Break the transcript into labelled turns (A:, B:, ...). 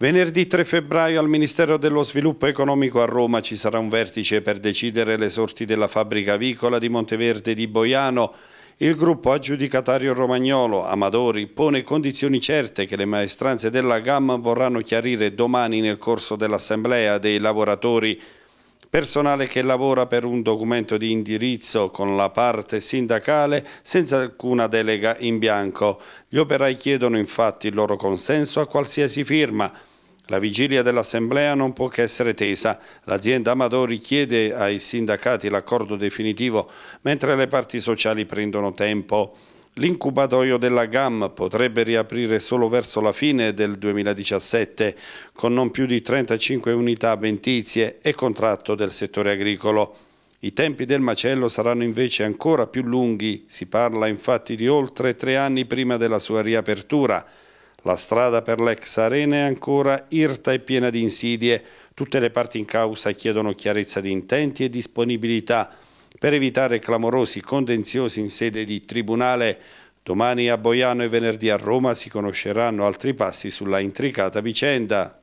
A: Venerdì 3 febbraio al Ministero dello Sviluppo Economico a Roma ci sarà un vertice per decidere le sorti della fabbrica avicola di Monteverde di Boiano. Il gruppo aggiudicatario romagnolo Amadori pone condizioni certe che le maestranze della gamma vorranno chiarire domani nel corso dell'assemblea dei lavoratori Personale che lavora per un documento di indirizzo con la parte sindacale senza alcuna delega in bianco. Gli operai chiedono infatti il loro consenso a qualsiasi firma. La vigilia dell'Assemblea non può che essere tesa. L'azienda Amadori chiede ai sindacati l'accordo definitivo, mentre le parti sociali prendono tempo. L'incubatoio della GAM potrebbe riaprire solo verso la fine del 2017 con non più di 35 unità bentizie e contratto del settore agricolo. I tempi del macello saranno invece ancora più lunghi, si parla infatti di oltre tre anni prima della sua riapertura. La strada per l'ex arena è ancora irta e piena di insidie. Tutte le parti in causa chiedono chiarezza di intenti e disponibilità per evitare clamorosi contenziosi in sede di tribunale. Domani a Boiano e venerdì a Roma si conosceranno altri passi sulla intricata vicenda.